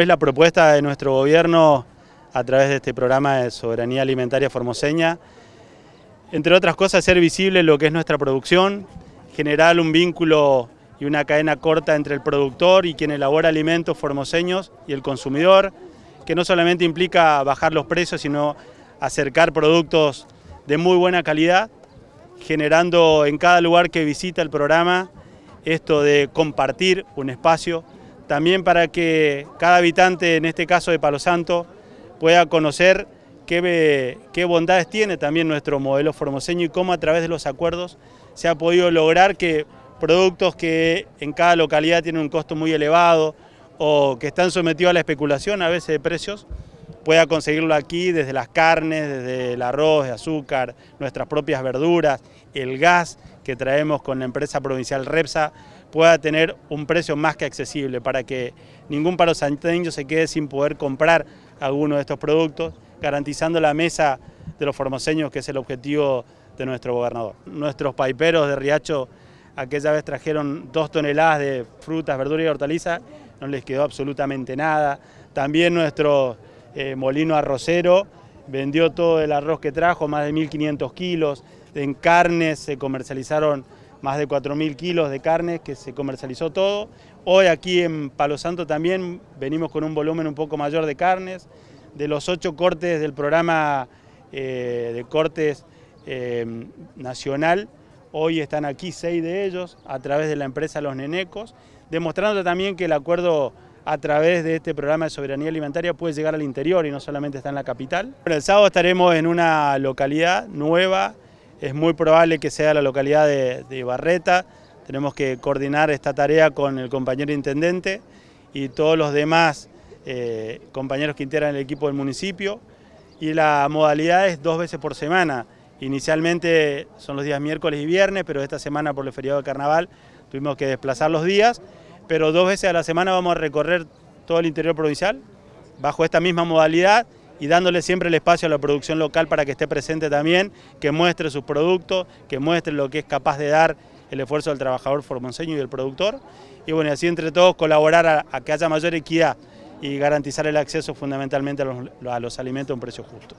Es la propuesta de nuestro gobierno a través de este programa de Soberanía Alimentaria Formoseña, entre otras cosas, hacer visible lo que es nuestra producción, generar un vínculo y una cadena corta entre el productor y quien elabora alimentos formoseños y el consumidor, que no solamente implica bajar los precios, sino acercar productos de muy buena calidad, generando en cada lugar que visita el programa esto de compartir un espacio también para que cada habitante, en este caso de Palo Santo, pueda conocer eh, qué, bondades tiene también nuestro modelo formoseño y cómo a través de los acuerdos se ha podido lograr que productos que en cada localidad tienen un costo muy elevado o que están sometidos a la especulación a veces de precios, pueda conseguirlo aquí desde las carnes, desde el arroz, el azúcar, nuestras propias verduras, el gas que traemos con la empresa provincial Repsa, pueda tener un precio más que accesible para que ningún paro santeño se quede sin poder comprar alguno de estos productos, garantizando la mesa de los formoseños, que es el objetivo de nuestro gobernador. Nuestros paiperos de Riacho aquella vez trajeron dos toneladas de frutas, verduras y hortalizas, no les quedó absolutamente nada. También nuestros eh, molino arrocero, vendió todo el arroz que trajo, más de 1.500 kilos, en carnes se comercializaron más de 4.000 kilos de carnes que se comercializó todo. Hoy aquí en Palo Santo también venimos con un volumen un poco mayor de carnes. De los ocho cortes del programa eh, de cortes eh, nacional, hoy están aquí seis de ellos a través de la empresa Los Nenecos, demostrando también que el acuerdo a través de este programa de soberanía alimentaria puede llegar al interior y no solamente está en la capital. el sábado estaremos en una localidad nueva, es muy probable que sea la localidad de, Barreta, tenemos que coordinar esta tarea con el compañero intendente y todos los demás eh, compañeros que integran el equipo del municipio y la modalidad es dos veces por semana. Inicialmente son los días miércoles y viernes, pero esta semana por el feriado de carnaval tuvimos que desplazar los días pero dos veces a la semana vamos a recorrer todo el interior provincial bajo esta misma modalidad y dándole siempre el espacio a la producción local para que esté presente también, que muestre sus productos, que muestre lo que es capaz de dar el esfuerzo del trabajador formonseño y del productor. Y bueno, así entre todos colaborar a, que haya mayor equidad y garantizar el acceso fundamentalmente a los alimentos a un precio justo.